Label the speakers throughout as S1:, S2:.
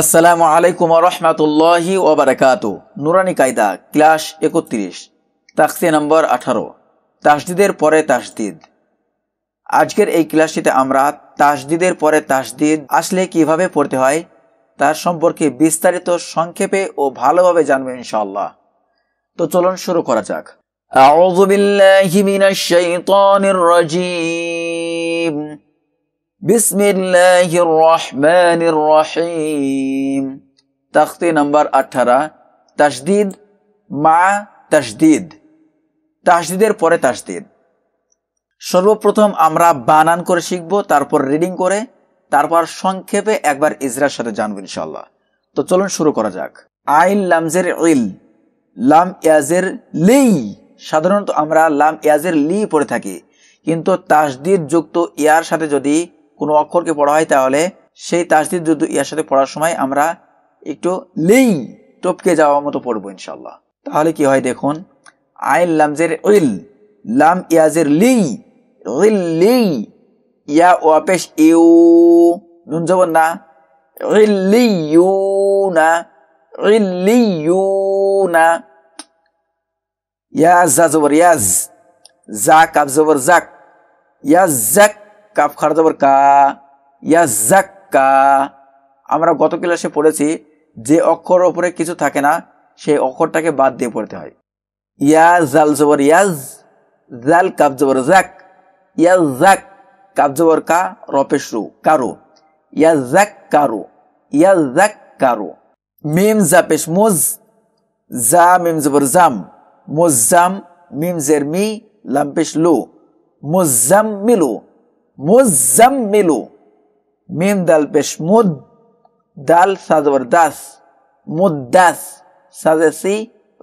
S1: আসসালামু আলাইকুম রহমাতুল্লাহি ওবরাকাত নুরানি কায়দা ক্লাস একত্রিশ তাকসি নম্বর আঠারো তাসদিদের পরে তাসদিদ আজকের এই ক্লাসটিতে আমরা তাসদিদের পরে তাসদিদ আসলে কিভাবে পড়তে হয় তার সম্পর্কে বিস্তারিত সংক্ষেপে ও ভালোভাবে জানবে ইনশাল্লাহ তো চলুন শুরু করা যাক আউযু বিল্লাহি মিনাশ শাইতানির الرجيم بسم الله الرحمن الرحيم تختي نمبر 18 تشديد مع تشديد তাসদিদের পরে তাসদিদ সর্বপ্রথম আমরা বানান করে শিখব তারপর রিডিং করে তারপর সংক্ষেপে একবার ইজরার সাথে জানব ইনশাল্লাহ তো চলুন শুরু করা যাক আইল লামজের ইল লাম ইয়াজের লি সাধারণত আমরা লাম ইয়াজের লি পড়ে থাকি কিন্তু তাসদিদ যুক্ত ইয়ার সাথে যদি কোনো অক্ষরকে পড়া হয় তাহলে সেই তাসদিদ যদি ইয়ার সাথে পড়ার সময় আমরা একটু লেই টপকে যাওয়ার মতো পড়বো ইনশাল্লাহ তাহলে কি হয় দেখুন আইন লামজের ইল লাম ইয়াজের লি ইল লি ইয়া ও আপেশ ইউ নুন যাব না ইল লি ইউ না ইল লি ইউ না ইয়া জা জবর ইয়াজ যা কাব জবর জাক ইয়াজ জাক কাপ খাড়া কা ইয়া কা আমরা গত ক্লাসে পড়েছি যে অক্ষর ওপরে কিছু থাকে না সেই অক্ষরটাকে বাদ দিয়ে পড়তে হয় ইয়া জাল জবর ইয়াজ জাল কাপ জবর জ্যাক ইয়া জ্যাক কাপ জবর কা রপেশ রু কারো ইয়া জ্যাক কারো ইয়া জ্যাক কারো মিম জাপেশ মোজ জা মিম জবর জাম মোজাম মিম জের মি লাম্পেশ লু মোজাম মিলু মুজাম্মিলু মিম দাল পেশ মুদ দাল সাজবর দাস মুদাস সাজে সি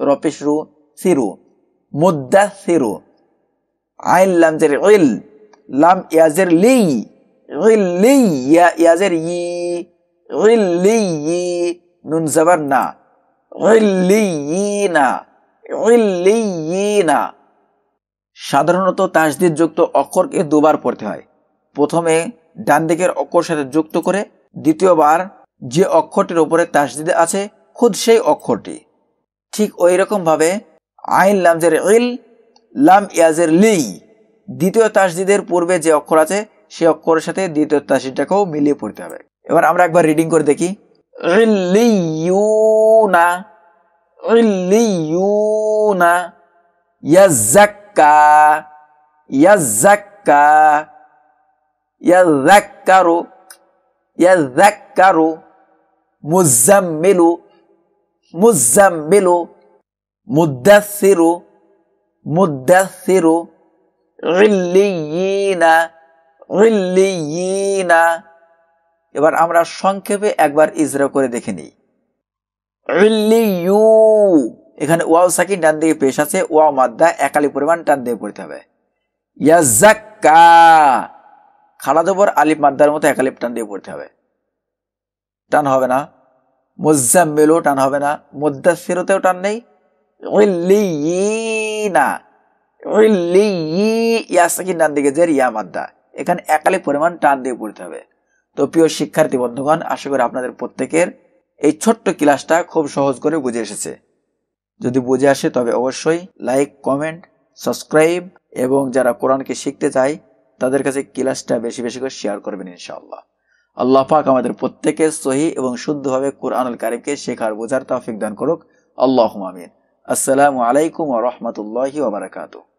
S1: রপেশ রু সিরু মুদাস সিরু আইন লাম জের ইল লাম ইয়াজের লি ইল লি ইয়াজের ই ইল লি নুন জবর না না না সাধারণত তাসদির যুক্ত অক্ষরকে দুবার পড়তে হয় প্রথমে ডান দিকের অক্ষর সাথে যুক্ত করে দ্বিতীয়বার যে অক্ষরটির উপরে তাসদিদে আছে খুদ সেই অক্ষরটি ঠিক ওই রকমভাবে আইন লামজের ইল লাম ইয়াজের লি দ্বিতীয় তাসদিদের পূর্বে যে অক্ষর আছে সে অক্ষরের সাথে দ্বিতীয় তাসজিদটাকেও মিলিয়ে পড়তে হবে এবার আমরা একবার রিডিং করে দেখি ইয়াজাক্কা ইয়াজাক্কা ইয়াজ্জাক্কারু ইয়াজ্জাক্কারু মুজাম্মিলু মুজাম্মিলু মুদাসিরু মুদাসিরু রিল্লিয়িনা রিল্লিয়িনা এবার আমরা সংক্ষেপে একবার ইজরা করে দেখে নিই ইউ এখানে ওয়াও সাকিন ডান দিকে পেশ আছে ওয়াও মাদ্দা একালি পরিমাণ টান দিয়ে পড়তে হবে ইয়াজাক্কা খালাদের পর আলিফ মাদ্দার মতো একালিপ টান দিয়ে পড়তে হবে টান হবে না মোজাম্মেলও টান হবে না মোদ্দা মুদাসিরতেও টান নেই না ইয়াসাকিন ডান দিকে যে ইয়া মাদ্দা এখানে একালি পরিমাণ টান দিয়ে পড়তে হবে তো প্রিয় শিক্ষার্থী বন্ধুগণ আশা করি আপনাদের প্রত্যেকের এই ছোট্ট ক্লাসটা খুব সহজ করে বুঝে এসেছে যদি বুঝে আসে তবে অবশ্যই লাইক কমেন্ট সাবস্ক্রাইব এবং যারা কোরআনকে শিখতে চায় তাদের কাছে ক্লাসটা বেশি বেশি করে শেয়ার করবেন ইনশাআল্লাহ আল্লাহ পাক আমাদের প্রত্যেকের সহি এবং শুদ্ধভাবে কোরআনুল কারিমকে শেখার বোঝার তৌফিক দান করুক আল্লাহ আমিন আসসালামু আলাইকুম ওয়া রাহমাতুল্লাহি ওয়া বারাকাতুহু